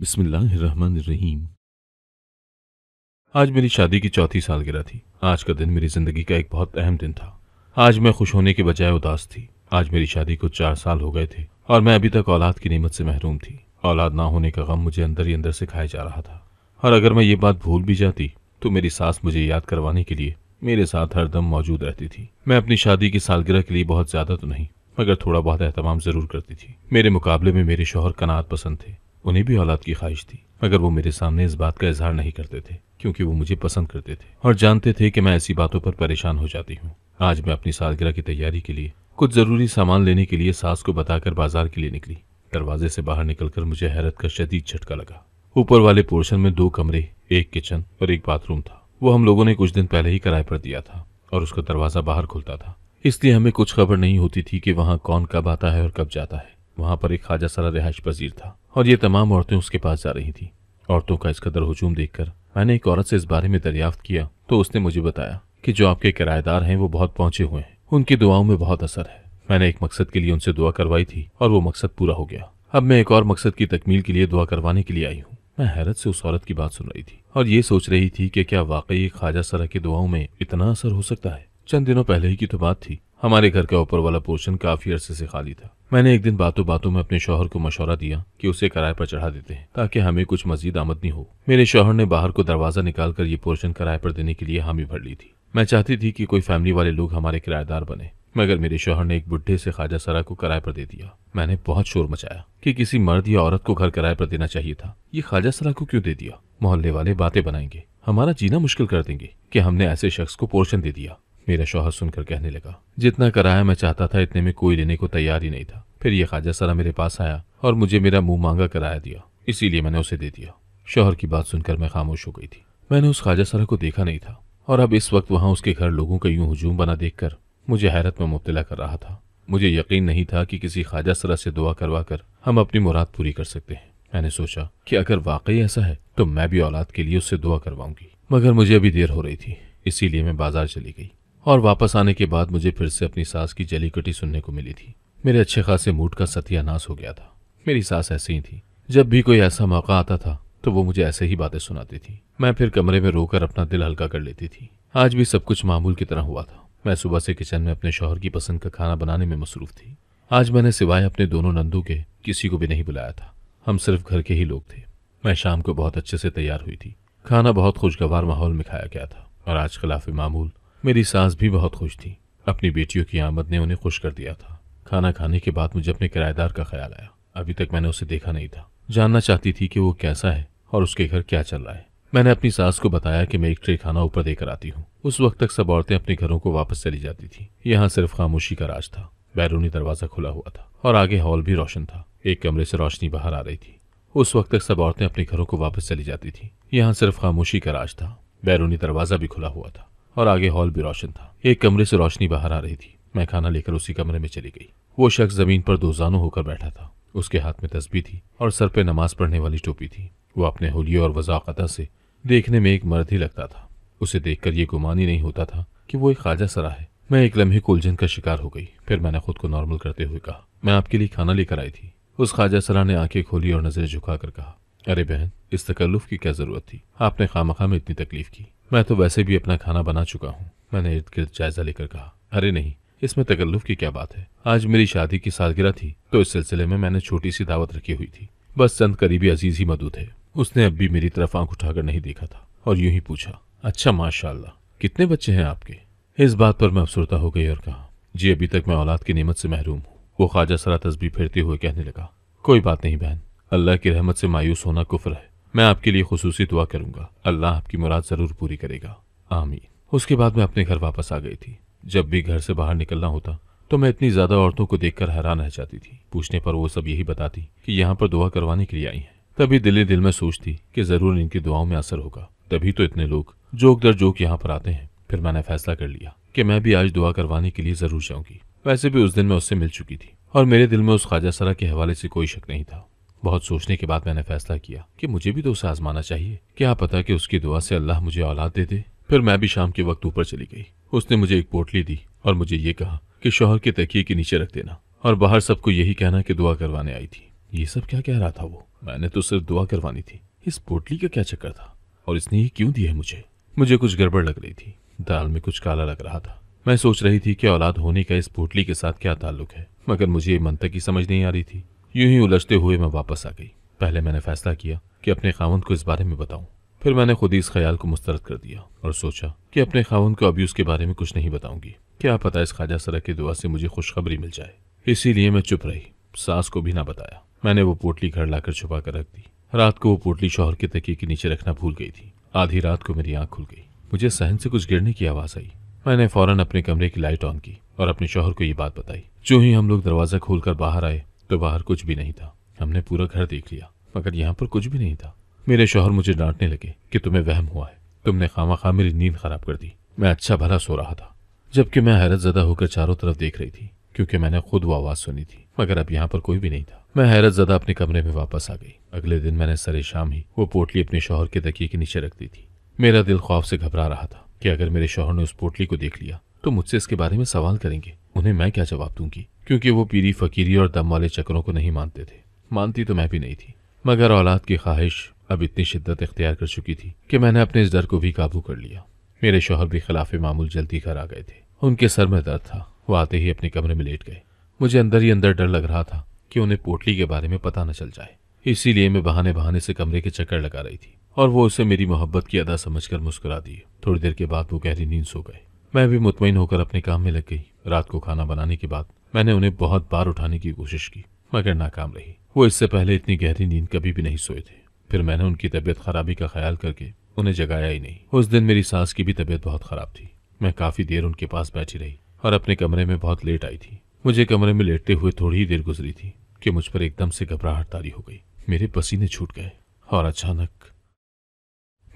बिस्मिल्लाहिर्रहमानिर्रहीम आज मेरी शादी की चौथी सालगिरह थी आज का दिन मेरी जिंदगी का एक बहुत अहम दिन था आज मैं खुश होने के बजाय उदास थी आज मेरी शादी को चार साल हो गए थे और मैं अभी तक औलाद की नेमत से महरूम थी औलाद ना होने का गम मुझे अंदर ही अंदर से खाया जा रहा था और अगर मैं ये बात भूल भी जाती तो मेरी सास मुझे याद करवाने के लिए मेरे साथ हर दम मौजूद रहती थी मैं अपनी शादी की सालगिरह के लिए बहुत ज्यादा तो नहीं मगर थोड़ा बहुत अहतमाम जरूर करती थी मेरे मुकाबले में मेरे शोहर कनात पसंद थे उन्हें भी औलाद की ख्वाहिश थी मगर वो मेरे सामने इस बात का इजहार नहीं करते थे क्योंकि वो मुझे पसंद करते थे और जानते थे कि मैं ऐसी बातों पर परेशान हो जाती हूँ आज मैं अपनी सालगिरह की तैयारी के लिए कुछ ज़रूरी सामान लेने के लिए सास को बताकर बाजार के लिए निकली दरवाजे से बाहर निकलकर मुझे हैरत का शदीद झटका लगा ऊपर वाले पोर्शन में दो कमरे एक किचन और एक बाथरूम था वो हम लोगों ने कुछ दिन पहले ही किराए पर दिया था और उसका दरवाज़ा बाहर खुलता था इसलिए हमें कुछ खबर नहीं होती थी कि वहाँ कौन कब आता है और कब जाता है वहाँ पर एक खाजा सरा रिहाइश पजीर था और ये तमाम औरतें उसके पास जा रही थी औरतों का इस कदर हजूम देखकर मैंने एक औरत से इस बारे में दरियाफ्त किया तो उसने मुझे बताया कि जो आपके किराएदार हैं वो बहुत पहुंचे हुए हैं उनकी दुआओं में बहुत असर है मैंने एक मकसद के लिए उनसे दुआ करवाई थी और वो मकसद पूरा हो गया अब मैं एक और मकसद की तकमील के लिए दुआ करवाने के लिए आई हूँ मैं हैरत से उस औरत की बात सुन रही थी और ये सोच रही थी कि क्या वाकई ख्वाजा सरा की दुआओं में इतना असर हो सकता है चंद दिनों पहले ही की तो बात थी हमारे घर का ऊपर वाला पोर्शन काफी अरसे से खाली था मैंने एक दिन बातों बातों में अपने शोहर को मशवरा दिया कि उसे किराए पर चढ़ा देते हैं ताकि हमें कुछ मजीद आमदनी हो मेरे शोहर ने बाहर को दरवाजा निकालकर ये पोर्शन किराए पर देने के लिए हामी भर ली थी मैं चाहती थी कि कोई फैमिली वाले लोग हमारे किराएदार बने मगर मेरे शोहर ने एक बुढ़े से ख्वाजा सरा को किराए पर दे दिया मैंने बहुत शोर मचाया कि किसी मर्द या औरत को घर किराए पर देना चाहिए था ये ख्वाजा सरा को क्यों दे दिया मोहल्ले वाले बातें बनाएंगे हमारा जीना मुश्किल कर देंगे कि हमने ऐसे शख्स को पोर्शन दे दिया मेरा शोहर सुनकर कहने लगा जितना कराया मैं चाहता था इतने में कोई लेने को तैयार ही नहीं था फिर यह ख्वाजा सरा मेरे पास आया और मुझे मेरा मुंह मांगा कराया दिया इसीलिए मैंने उसे दे दिया शोहर की बात सुनकर मैं खामोश हो गई थी मैंने उस ख्वाजा सरा को देखा नहीं था और अब इस वक्त वहाँ उसके घर लोगों का यूं हजूम बना देखकर मुझे हैरत में मुबतला कर रहा था मुझे यकीन नहीं था कि किसी ख्वाजा सरा से दुआ करवा कर हम अपनी मुराद पूरी कर सकते हैं मैंने सोचा कि अगर वाकई ऐसा है तो मैं भी औलाद के लिए उससे दुआ करवाऊंगी मगर मुझे अभी देर हो रही थी इसीलिए मैं बाजार चली गई और वापस आने के बाद मुझे फिर से अपनी सास की जलीकटी सुनने को मिली थी मेरे अच्छे खासे मूड का सत्यानाश हो गया था मेरी सास ऐसी ही थी जब भी कोई ऐसा मौका आता था तो वो मुझे ऐसे ही बातें सुनाती थी मैं फिर कमरे में रोकर अपना दिल हल्का कर लेती थी आज भी सब कुछ मामूल की तरह हुआ था मैं सुबह से किचन में अपने शोहर की पसंद का खाना बनाने में मसरूफ थी आज मैंने सिवाय अपने दोनों नंदू के किसी को भी नहीं बुलाया था हम सिर्फ घर के ही लोग थे मैं शाम को बहुत अच्छे से तैयार हुई थी खाना बहुत खुशगवार माहौल में खाया गया था और आज खिलाफ मामूल मेरी सास भी बहुत खुश थी अपनी बेटियों की आमद ने उन्हें खुश कर दिया था खाना खाने के बाद मुझे अपने किराएदार का ख्याल आया अभी तक मैंने उसे देखा नहीं था जानना चाहती थी कि वो कैसा है और उसके घर क्या चल रहा है मैंने अपनी सास को बताया कि मैं एक ट्रे खाना ऊपर देकर आती हूँ उस वक्त तक सब औरतें अपने घरों को वापस चली जाती थी यहाँ सिर्फ खामोशी का राज था बैरूनी दरवाजा खुला हुआ था और आगे हॉल भी रोशन था एक कमरे से रोशनी बाहर आ रही थी उस वक्त तक सब औरतें अपने घरों को वापस चली जाती थी यहाँ सिर्फ खामोशी का राज था बैरूनी दरवाजा भी खुला हुआ था और आगे हॉल भी रोशन था एक कमरे से रोशनी बाहर आ रही थी मैं खाना लेकर उसी कमरे में चली गई वो शख्स जमीन पर दोजानों होकर बैठा था उसके हाथ में तस्बी थी और सर पे नमाज पढ़ने वाली टोपी थी वो अपने होलियों और वजाकता से देखने में एक मर्द ही लगता था उसे देखकर ये गुमान ही नहीं होता था कि वो एक खाजा सरा है मैं एक लम्हे कुलझन का शिकार हो गई फिर मैंने खुद को नॉर्मल करते हुए कहा मैं आपके लिए खाना लेकर आई थी उस खाजा सरा ने आंखें खोली और नजरें झुकाकर कहा अरे बहन इस तकल्लुफ की क्या जरूरत थी आपने खामखा में इतनी तकलीफ की मैं तो वैसे भी अपना खाना बना चुका हूँ मैंने इर्द गिर्द जायजा लेकर कहा अरे नहीं इसमें तकल्लुफ की क्या बात है आज मेरी शादी की सालगिरह थी तो इस सिलसिले में मैंने छोटी सी दावत रखी हुई थी बस चंद करीबी अजीज ही मधु थे उसने अब भी मेरी तरफ आंख उठाकर नहीं देखा था और यूं ही पूछा अच्छा माशाल्लाह कितने बच्चे हैं आपके इस बात पर मैं अफसरता हो गई और कहा जी अभी तक मैं औलाद की नियमत से महरूम हूँ वो ख्वाजा सरा तस्बी फेरते हुए कहने लगा कोई बात नहीं बहन अल्लाह की रहमत से मायूस होना कुफर है मैं आपके लिए खसूस दुआ करूंगा अल्लाह आपकी मुराद ज़रूर पूरी करेगा आमीन उसके बाद मैं अपने घर वापस आ गई थी जब भी घर से बाहर निकलना होता तो मैं इतनी ज़्यादा औरतों को देखकर हैरान रह जाती थी पूछने पर वो सब यही बताती कि यहाँ पर दुआ करवाने के लिए आई हैं तभी दिल्ली दिल में सोचती कि ज़रूर इनकी दुआओं में असर होगा तभी तो इतने लोग जोक दर जोक यहाँ पर आते हैं फिर मैंने फैसला कर लिया कि मैं भी आज दुआ करवाने के लिए ज़रूर जाऊंगी वैसे भी उस दिन मैं उससे मिल चुकी थी और मेरे दिल में उस ख्वाजा सरा के हवाले से कोई शक नहीं था बहुत सोचने के बाद मैंने फैसला किया कि मुझे भी तो उसे आजमाना चाहिए क्या पता कि उसकी दुआ से अल्लाह मुझे औलाद दे दे फिर मैं भी शाम के वक्त ऊपर चली गई उसने मुझे एक पोटली दी और मुझे ये कहा कि शोहर के तकिए के नीचे रख देना और बाहर सबको यही कहना कि दुआ करवाने आई थी ये सब क्या कह रहा था वो मैंने तो सिर्फ दुआ करवानी थी इस पोटली का क्या चक्कर था और इसने ये क्यों दिया है मुझे मुझे कुछ गड़बड़ लग रही थी दाल में कुछ काला लग रहा था मैं सोच रही थी कि औलाद होने का इस पोटली के साथ क्या ताल्लुक है मगर मुझे ये ही समझ नहीं आ रही थी यूं ही उलझते हुए मैं वापस आ गई पहले मैंने फैसला किया कि अपने खावंद को इस बारे में बताऊं फिर मैंने खुद ही इस ख्याल को मुस्तरद कर दिया और सोचा कि अपने खावंद को अभी उसके बारे में कुछ नहीं बताऊंगी क्या पता इस ख्वाजा सरा की दुआ से मुझे खुशखबरी मिल जाए इसीलिए मैं चुप रही सास को भी ना बताया मैंने वो पोटली घर लाकर छुपा कर रख दी रात को वो पोटली शोहर के तकिए के नीचे रखना भूल गई थी आधी रात को मेरी आंख खुल गई मुझे सहन से कुछ गिरने की आवाज आई मैंने फौरन अपने कमरे की लाइट ऑन की और अपने शोहर को ये बात बताई जो ही हम लोग दरवाजा खोलकर बाहर आए तो बाहर कुछ भी नहीं था हमने पूरा घर देख लिया मगर यहाँ पर कुछ भी नहीं था मेरे शोहर मुझे डांटने लगे कि तुम्हें वहम हुआ है तुमने खामा खा मेरी नींद खराब कर दी मैं अच्छा भला सो रहा था जबकि मैं हैरत ज़दा होकर चारों तरफ देख रही थी क्योंकि मैंने खुद वो आवाज़ सुनी थी मगर अब यहाँ पर कोई भी नहीं था मैं हैरत ज़दा अपने कमरे में वापस आ गई अगले दिन मैंने सरे शाम ही वो पोटली अपने शोहर के तकिए के नीचे रख दी थी मेरा दिल खौफ से घबरा रहा था कि अगर मेरे शोहर ने उस पोटली को देख लिया तो मुझसे इसके बारे में सवाल करेंगे उन्हें मैं क्या जवाब दूंगी क्योंकि वो पीरी फकीरी और दम वाले चक्रों को नहीं मानते थे मानती तो मैं भी नहीं थी मगर औलाद की ख्वाहिश अब इतनी शिद्दत इख्तियार कर चुकी थी कि मैंने अपने इस डर को भी काबू कर लिया मेरे शोहर भी खिलाफ मामूल जल्दी घर आ गए थे उनके सर में दर्द था वो आते ही अपने कमरे में लेट गए मुझे अंदर ही अंदर डर लग रहा था कि उन्हें पोटली के बारे में पता न चल जाए इसीलिए मैं बहाने बहाने से कमरे के चक्कर लगा रही थी और वो उसे मेरी मोहब्बत की अदा समझकर मुस्कुरा दिए थोड़ी देर के बाद वो गहरी नींद सो गए मैं भी मुतमिन होकर अपने काम में लग गई रात को खाना बनाने के बाद मैंने उन्हें बहुत बार उठाने की कोशिश की मगर नाकाम रही वो इससे पहले इतनी गहरी नींद कभी भी नहीं सोए थे फिर मैंने उनकी तबीयत खराबी का ख्याल करके उन्हें जगाया ही नहीं उस दिन मेरी सास की भी तबीयत बहुत खराब थी मैं काफी देर उनके पास बैठी रही और अपने कमरे में बहुत लेट आई थी मुझे कमरे में लेटते हुए थोड़ी ही देर गुजरी थी कि मुझ पर एकदम से घबराहट तारी हो गई मेरे पसीने छूट गए और अचानक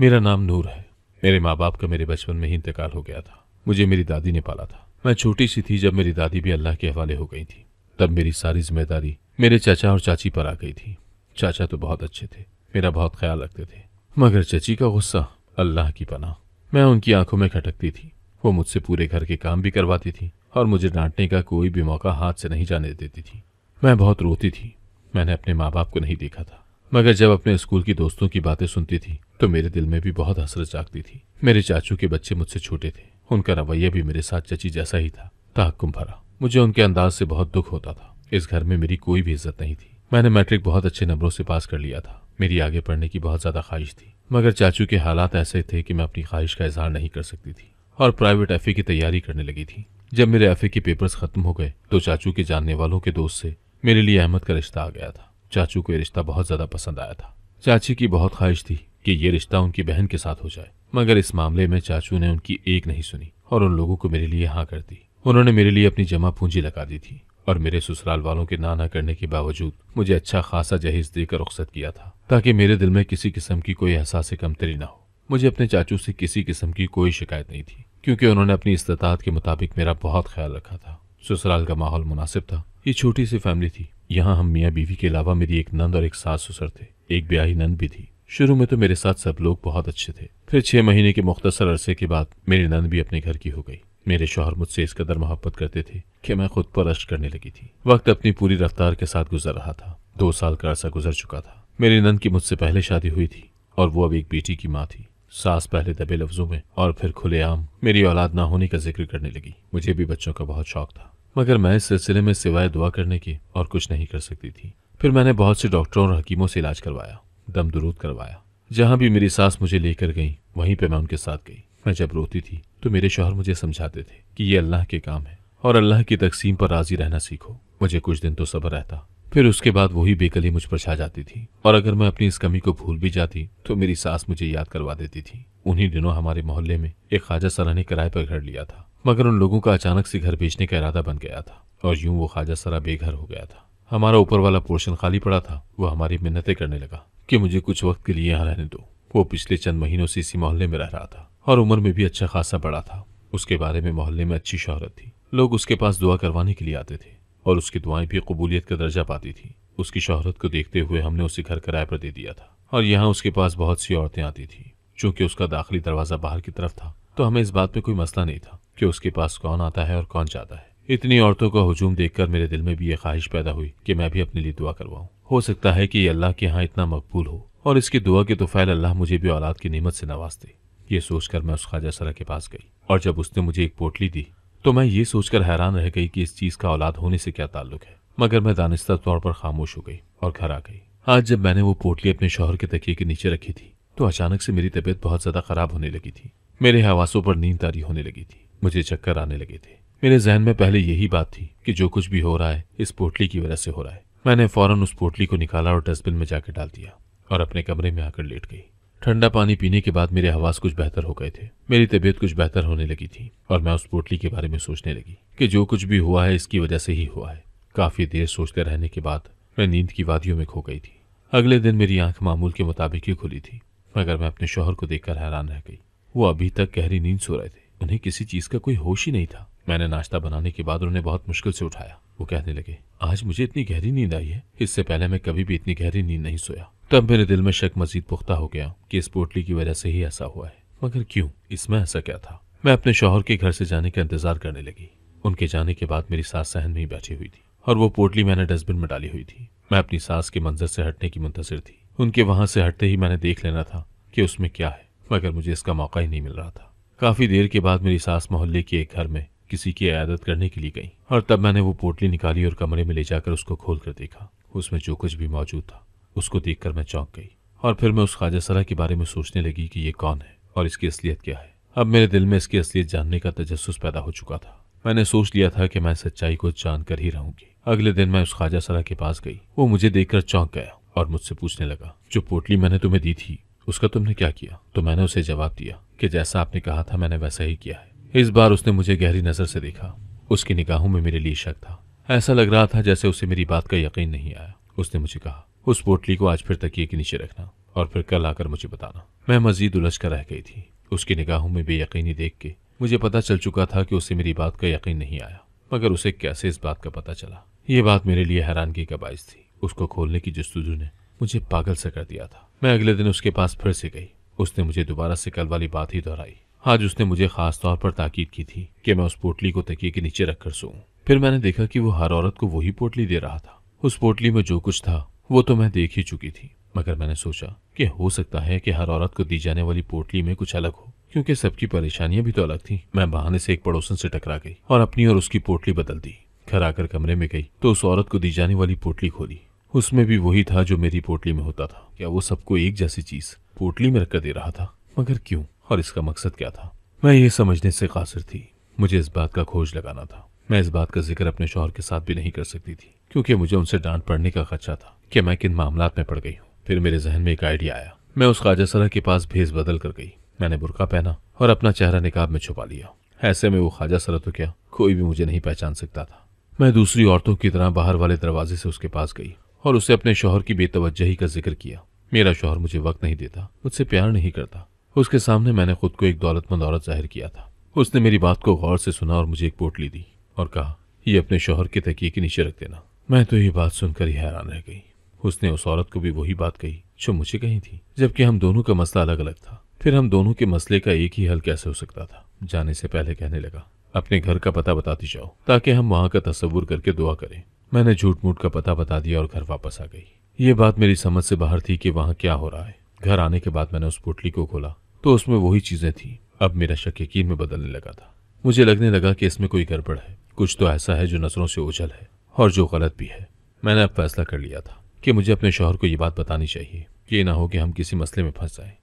मेरा नाम नूर है मेरे माँ बाप का मेरे बचपन में ही इंतकाल हो गया था मुझे मेरी दादी ने पाला था मैं छोटी सी थी जब मेरी दादी भी अल्लाह के हवाले हो गई थी तब मेरी सारी जिम्मेदारी मेरे चाचा और चाची पर आ गई थी चाचा तो बहुत अच्छे थे मेरा बहुत ख्याल रखते थे मगर चची का गुस्सा अल्लाह की पना मैं उनकी आंखों में खटकती थी वो मुझसे पूरे घर के काम भी करवाती थी और मुझे डांटने का कोई भी मौका हाथ से नहीं जाने देती थी मैं बहुत रोती थी मैंने अपने माँ बाप को नहीं देखा था मगर जब अपने स्कूल की दोस्तों की बातें सुनती थी तो मेरे दिल में भी बहुत हसरत जागती थी मेरे चाचू के बच्चे मुझसे छोटे थे उनका रवैया भी मेरे साथ चची जैसा ही था तहकुम भरा मुझे उनके अंदाज से बहुत दुख होता था इस घर में मेरी कोई भी इज्जत नहीं थी मैंने मैट्रिक बहुत अच्छे नंबरों से पास कर लिया था मेरी आगे पढ़ने की बहुत ज्यादा ख्वाहिश थी मगर चाचू के हालात ऐसे थे कि मैं अपनी ख्वाहिश का इजहार नहीं कर सकती थी और प्राइवेट एफ की तैयारी करने लगी थी जब मेरे एफ के पेपर्स खत्म हो गए तो चाचू के जानने वालों के दोस्त से मेरे लिए अहमद का रिश्ता आ गया था चाचू को ये रिश्ता बहुत ज्यादा पसंद आया था चाची की बहुत ख्वाहिश थी कि ये रिश्ता उनकी बहन के साथ हो जाए मगर इस मामले में चाचू ने उनकी एक नहीं सुनी और उन लोगों को मेरे लिए हाँ कर दी उन्होंने मेरे लिए अपनी जमा पूंजी लगा दी थी और मेरे ससुराल वालों के ना ना करने के बावजूद मुझे अच्छा खासा जहेज देकर रुख्सत किया था ताकि मेरे दिल में किसी किस्म की कोई एहसास कमतरी ना हो मुझे अपने चाचू से किसी किस्म की कोई शिकायत नहीं थी क्योंकि उन्होंने अपनी इस्तात के मुताबिक मेरा बहुत ख्याल रखा था ससुराल का माहौल मुनासिब था ये छोटी सी फैमिली थी यहाँ हम मियाँ बीवी के अलावा मेरी एक नंद और एक सास ससुर थे एक ब्याही नंद भी थी शुरू में तो मेरे साथ सब लोग बहुत अच्छे थे फिर छह महीने के मुख्तसर अरसे के बाद मेरी नंद भी अपने घर की हो गई मेरे शोहर मुझसे इस कदर मोहब्बत करते थे कि मैं खुद पर रश्क करने लगी थी वक्त अपनी पूरी रफ्तार के साथ गुजर रहा था दो साल का अरसा गुजर चुका था मेरी नंद की मुझसे पहले शादी हुई थी और वो अब एक बेटी की माँ थी सास पहले दबे लफ्जों में और फिर खुलेआम मेरी औलाद ना होने का जिक्र करने लगी मुझे भी बच्चों का बहुत शौक था मगर मैं इस सिलसिले में सिवाय दुआ करने की और कुछ नहीं कर सकती थी फिर मैंने बहुत से डॉक्टरों और हकीमों से इलाज करवाया दम दरूद करवाया जहाँ भी मेरी सास मुझे लेकर गई वहीं पे मैं उनके साथ गई मैं जब रोती थी तो मेरे शोहर मुझे समझाते थे कि ये अल्लाह के काम है और अल्लाह की तकसीम पर राजी रहना सीखो मुझे कुछ दिन तो सब्र रहता फिर उसके बाद वही बेकली मुझ पर छा जाती थी और अगर मैं अपनी इस कमी को भूल भी जाती तो मेरी सास मुझे याद करवा देती थी उन्हीं दिनों हमारे मोहल्ले में एक खाजा सरा ने किराए पर घर लिया था मगर उन लोगों का अचानक से घर भेजने का इरादा बन गया था और यूं वो खाजा सरा बेघर हो गया था हमारा ऊपर वाला पोर्शन खाली पड़ा था वो हमारी मिन्नतें करने लगा कि मुझे कुछ वक्त के लिए यहाँ रहने दो वो पिछले चंद महीनों से इसी मोहल्ले में रह रहा था और उम्र में भी अच्छा खासा बड़ा था उसके बारे में मोहल्ले में अच्छी शहरत थी लोग उसके पास दुआ करवाने के लिए आते थे और उसकी दुआएं भी कबूलियत का दर्जा पाती थी उसकी शहरत को देखते हुए हमने उसे घर किराए पर दे दिया था और यहाँ उसके पास बहुत सी औरतें आती थी चूंकि उसका दाखिली दरवाजा बाहर की तरफ था तो हमें इस बात में कोई मसला नहीं था कि उसके पास कौन आता है और कौन जाता है इतनी औरतों का हजूम देखकर मेरे दिल में भी ये ख्वाहिश पैदा हुई कि मैं भी अपने लिए दुआ करवाऊँ हो सकता है कि अल्लाह के यहाँ इतना मकबूल हो और इसकी दुआ के तोफ़ैल अल्लाह मुझे भी औलाद की नियमत से नवाज दे ये सोचकर मैं उस ख्वाजा सरा के पास गई और जब उसने मुझे एक पोटली दी तो मैं ये सोचकर हैरान रह गई कि इस चीज़ का औलाद होने से क्या ताल्लुक है मगर मैं दानिस्ता तौर पर खामोश हो गई और घर आ गई आज जब मैंने वो पोटली अपने शोहर के तकिए के नीचे रखी थी तो अचानक से मेरी तबीयत बहुत ज़्यादा ख़राब होने लगी थी मेरे हवासों पर नींद तारी होने लगी थी मुझे चक्कर आने लगे थे मेरे जहन में पहले यही बात थी कि जो कुछ भी हो रहा है इस पोटली की वजह से हो रहा है मैंने फौरन उस पोटली को निकाला और डस्टबिन में जाकर डाल दिया और अपने कमरे में आकर लेट गई ठंडा पानी पीने के बाद मेरे हवास कुछ बेहतर हो गए थे मेरी तबीयत कुछ बेहतर होने लगी थी और मैं उस पोटली के बारे में सोचने लगी कि जो कुछ भी हुआ है इसकी वजह से ही हुआ है काफी देर सोचते रहने के बाद मैं नींद की वादियों में खो गई थी अगले दिन मेरी आंख मामूल के मुताबिक ही खुली थी मगर मैं अपने शोहर को देखकर हैरान रह गई वो अभी तक गहरी नींद सो रहे थे उन्हें किसी चीज का कोई होश ही नहीं था मैंने नाश्ता बनाने के बाद उन्हें बहुत मुश्किल से उठाया वो कहने लगे आज मुझे इतनी गहरी नींद आई है इससे पहले मैं कभी भी इतनी गहरी नींद नहीं सोया तब मेरे दिल में शक मजीद पुख्ता हो गया कि इस पोटली की वजह से ही ऐसा हुआ है मगर क्यों इसमें ऐसा क्या था मैं अपने शोहर के घर से जाने का इंतजार करने लगी उनके जाने के बाद मेरी सास सहन में ही बैठी हुई थी और वो पोटली मैंने डस्टबिन में डाली हुई थी मैं अपनी सास के मंजर से हटने की मुंतजर थी उनके वहां से हटते ही मैंने देख लेना था कि उसमें क्या है मगर मुझे इसका मौका ही नहीं मिल रहा था काफी देर के बाद मेरी सास मोहल्ले के एक घर में किसी की आयादत करने के लिए गई और तब मैंने वो पोटली निकाली और कमरे में ले जाकर उसको खोल कर देखा उसमें जो कुछ भी मौजूद था उसको देखकर मैं चौंक गई और फिर मैं उस ख्वाजा सरा के बारे में सोचने लगी कि ये कौन है और इसकी असलियत क्या है अब मेरे दिल में इसकी असलियत जानने का तजस्स पैदा हो चुका था मैंने सोच लिया था कि मैं सच्चाई को जान कर ही रहूंगी अगले दिन मैं उस ख्वाजा सरा के पास गई वो मुझे देखकर चौंक गया और मुझसे पूछने लगा जो पोटली मैंने तुम्हें दी थी उसका तुमने क्या किया तो मैंने उसे जवाब दिया कि जैसा आपने कहा था मैंने वैसा ही किया है इस बार उसने मुझे गहरी नजर से देखा उसकी निगाहों में मेरे लिए शक था ऐसा लग रहा था जैसे उसे मेरी बात का यकीन नहीं आया उसने मुझे कहा उस पोटली को आज फिर तकिए के नीचे रखना और फिर कल आकर मुझे बताना मैं मजीद उलझ कर रह गई थी उसकी निगाहों में बेयकीनी देख के मुझे पता चल चुका था कि उसे मेरी बात का यकीन नहीं आया मगर उसे कैसे इस बात का पता चला ये बात मेरे लिए हैरानगी का बायस थी उसको खोलने की जस्तुजू ने मुझे पागल सा कर दिया था मैं अगले दिन उसके पास फिर से गई उसने मुझे दोबारा से कल वाली बात ही दोहराई आज उसने मुझे खास तौर पर ताकीद की थी कि मैं उस पोटली को तकिए के नीचे रखकर सो फिर मैंने देखा कि वो हर औरत को वही पोटली दे रहा था उस पोटली में जो कुछ था वो तो मैं देख ही चुकी थी मगर मैंने सोचा कि हो सकता है कि हर औरत को दी जाने वाली पोटली में कुछ अलग हो क्योंकि सबकी परेशानियां भी तो अलग थी मैं बहाने से एक पड़ोसन से टकरा गई और अपनी और उसकी पोटली बदल दी घर आकर कमरे में गई तो उस औरत को दी जाने वाली पोटली खोली उसमें भी वही था जो मेरी पोटली में होता था क्या वो सबको एक जैसी चीज पोटली में रखकर दे रहा था मगर क्यों और इसका मकसद क्या था मैं ये समझने से कासिर थी मुझे इस बात का खोज लगाना था मैं इस बात का जिक्र अपने शोहर के साथ भी नहीं कर सकती थी क्योंकि मुझे उनसे डांट पड़ने का खदशा था कि मैं किन मामला में पड़ गई हूँ फिर मेरे जहन में एक आइडिया आया मैं उस खाजा सरा के पास भेज बदल कर गई मैंने बुरका पहना और अपना चेहरा निकाब में छुपा लिया ऐसे में वो खाजा सरा तो क्या कोई भी मुझे नहीं पहचान सकता था मैं दूसरी औरतों की तरह बाहर वाले दरवाजे से उसके पास गई और उसे अपने शोहर की बेतवजही का जिक्र किया मेरा शोहर मुझे वक्त नहीं देता मुझसे प्यार नहीं करता उसके सामने मैंने खुद को एक दौलतमंद औरत जाहिर किया था उसने मेरी बात को गौर से सुना और मुझे एक पोटली दी और कहा यह अपने शोहर के तकिए के नीचे रख देना मैं तो ये बात सुनकर ही हैरान रह गई उसने उस औरत को भी वही बात कही जो मुझे कही थी जबकि हम दोनों का मसला अलग अलग था फिर हम दोनों के मसले का एक ही हल कैसे हो सकता था जाने से पहले कहने लगा अपने घर का पता बताती जाओ ताकि हम वहाँ का तस्वुर करके दुआ करें मैंने झूठ मूठ का पता बता दिया और घर वापस आ गई ये बात मेरी समझ से बाहर थी कि वहाँ क्या हो रहा है घर आने के बाद मैंने उस पोटली को खोला तो उसमें वही चीजें थी अब मेरा शक यकीन में बदलने लगा था मुझे लगने लगा कि इसमें कोई गड़बड़ है कुछ तो ऐसा है जो नजरों से उछल है और जो गलत भी है मैंने अब फैसला कर लिया था कि मुझे अपने शोहर को ये बात बतानी चाहिए कि ना हो कि हम किसी मसले में फंस जाए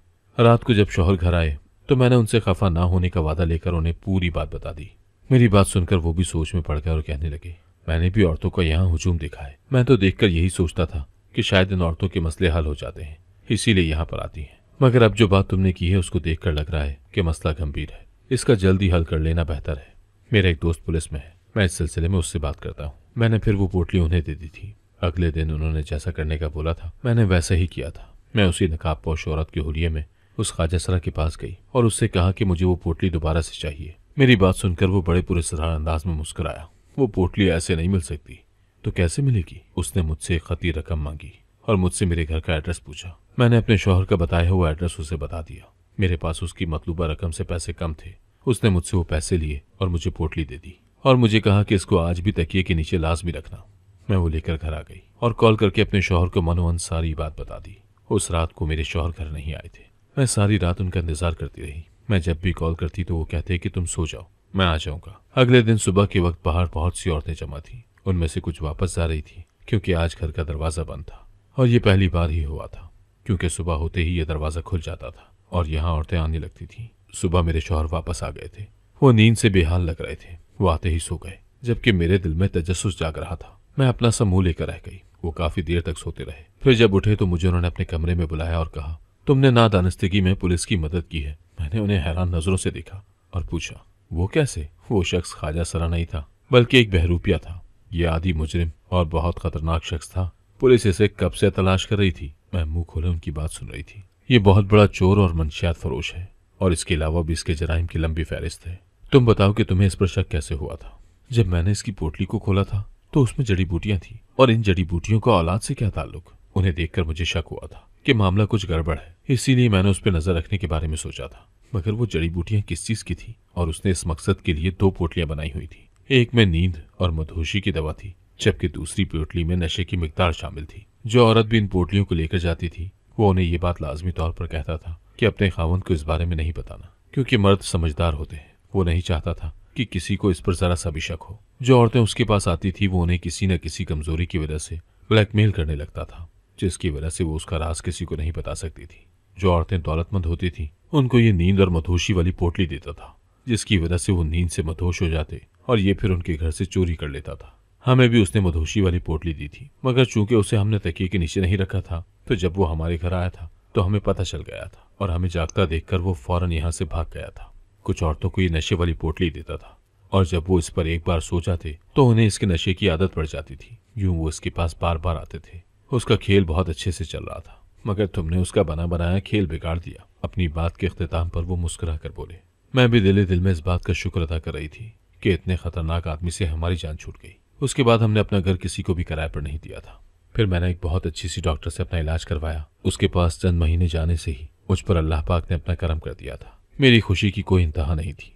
रात को जब शोहर घर आए तो मैंने उनसे खफा ना होने का वादा लेकर उन्हें पूरी बात बता दी मेरी बात सुनकर वो भी सोच में पड़ गए और कहने लगे मैंने भी औरतों का यहाँ हजूम देखा है मैं तो देखकर यही सोचता था कि शायद इन औरतों के मसले हल हो जाते हैं इसीलिए यहाँ पर आती हैं मगर अब जो बात तुमने की है उसको देखकर लग रहा है कि मसला गंभीर है इसका जल्दी हल कर लेना बेहतर है मेरा एक दोस्त पुलिस में है मैं इस सिलसिले में उससे बात करता हूँ मैंने फिर वो पोटली उन्हें दे दी थी अगले दिन उन्होंने जैसा करने का बोला था मैंने वैसा ही किया था मैं उसी नकाब नकाबपोश औरत के होलिये में उस खाजासरा के पास गई और उससे कहा कि मुझे वो पोटली दोबारा से चाहिए मेरी बात सुनकर वो बड़े सरार अंदाज में मुस्कराया वो पोटली ऐसे नहीं मिल सकती तो कैसे मिलेगी उसने मुझसे खती रकम मांगी और मुझसे मेरे घर का एड्रेस पूछा मैंने अपने शोहर का बताया हुआ एड्रेस उसे बता दिया मेरे पास उसकी मतलूबा रकम से पैसे कम थे उसने मुझसे वो पैसे लिए और मुझे पोटली दे दी और मुझे कहा कि इसको आज भी तकिए के नीचे लाजमी रखना मैं वो लेकर घर आ गई और कॉल करके अपने शोहर को मनोअन सारी बात बता दी उस रात को मेरे शोहर घर नहीं आए थे मैं सारी रात उनका इंतजार करती रही मैं जब भी कॉल करती तो वो कहते कि तुम सो जाओ मैं आ जाऊंगा अगले दिन सुबह के वक्त बाहर बहुत सी औरतें जमा थी उनमें से कुछ वापस जा रही थी क्योंकि आज घर का दरवाजा बंद था और ये पहली बार ही हुआ था क्योंकि सुबह होते ही ये दरवाज़ा खुल जाता था और यहाँ औरतें आने लगती थीं सुबह मेरे शोहर वापस आ गए थे वो नींद से बेहाल लग रहे थे वो आते ही सो गए जबकि मेरे दिल में तजस्स जाग रहा था मैं अपना मुँह लेकर रह गई वो काफी देर तक सोते रहे फिर जब उठे तो मुझे उन्होंने अपने कमरे में बुलाया और कहा तुमने नादानस्तगी में पुलिस की मदद की है मैंने उन्हें हैरान नजरों से देखा और पूछा वो कैसे वो शख्स खाजा सरा नहीं था बल्कि एक बहरूपिया था ये आदि मुजरिम और बहुत खतरनाक शख्स था पुलिस इसे कब से तलाश कर रही थी मैं मुंह खोले उनकी बात सुन रही थी ये बहुत बड़ा चोर और मंशियात फरोश है और इसके अलावा भी इसके जराइम की लंबी फहरिस्त है तुम बताओ कि तुम्हें इस पर शक कैसे हुआ था जब मैंने इसकी पोटली को खोला था तो उसमें जड़ी बूटियां थी और इन जड़ी बूटियों का औलाद से क्या ताल्लुक उन्हें देखकर मुझे शक हुआ था कि मामला कुछ गड़बड़ है इसीलिए मैंने उस पर नजर रखने के बारे में सोचा था मगर वो जड़ी बूटियां किस चीज की थी और उसने इस मकसद के लिए दो पोटलियां बनाई हुई थी एक में नींद और मधोशी की दवा थी जबकि दूसरी पोटली में नशे की मकदार शामिल थी जो औरत भी इन पोटलियों को लेकर जाती थी वो उन्हें ये बात लाजमी तौर पर कहता था कि अपने खावन को इस बारे में नहीं बताना क्योंकि मर्द समझदार होते हैं वो नहीं चाहता था कि किसी को इस पर जरा सा भी शक हो जो औरतें उसके पास आती थी वो उन्हें किसी न किसी कमजोरी की वजह से ब्लैकमेल करने लगता था जिसकी वजह से वो उसका राज किसी को नहीं बता सकती थी जो औरतें दौलतमंद होती थी उनको ये नींद और मधोशी वाली पोटली देता था जिसकी वजह से वो नींद से मधोश हो जाते और ये फिर उनके घर से चोरी कर लेता था हमें भी उसने मधोशी वाली पोटली दी थी मगर चूंकि उसे हमने तकिए के नीचे नहीं रखा था तो जब वो हमारे घर आया था तो हमें पता चल गया था और हमें जागता देखकर वो फौरन यहाँ से भाग गया था कुछ औरतों को ये नशे वाली पोटली देता था और जब वो इस पर एक बार सो जाते तो उन्हें इसके नशे की आदत पड़ जाती थी यूं वो इसके पास बार बार आते थे उसका खेल बहुत अच्छे से चल रहा था मगर तुमने उसका बना बनाया खेल बिगाड़ दिया अपनी बात के अख्ताम पर वो मुस्कुरा कर बोले मैं भी दिले दिल में इस बात का शुक्र अदा कर रही थी कि इतने खतरनाक आदमी से हमारी जान छूट गई उसके बाद हमने अपना घर किसी को भी किराए पर नहीं दिया था फिर मैंने एक बहुत अच्छी सी डॉक्टर से अपना इलाज करवाया उसके पास चंद महीने जाने से ही मुझ पर अल्लाह पाक ने अपना कर्म कर दिया था मेरी खुशी की कोई इंतहा नहीं थी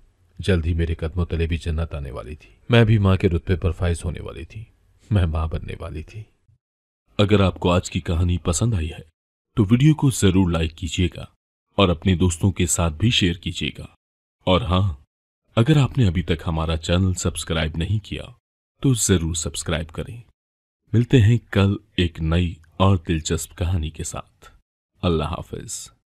जल्द ही मेरे कदमों तले भी जन्नत आने वाली थी मैं भी माँ के रुतबे पर फाइज होने वाली थी मैं माँ बनने वाली थी अगर आपको आज की कहानी पसंद आई है तो वीडियो को जरूर लाइक कीजिएगा और अपने दोस्तों के साथ भी शेयर कीजिएगा और हाँ अगर आपने अभी तक हमारा चैनल सब्सक्राइब नहीं किया तो जरूर सब्सक्राइब करें मिलते हैं कल एक नई और दिलचस्प कहानी के साथ अल्लाह हाफिज़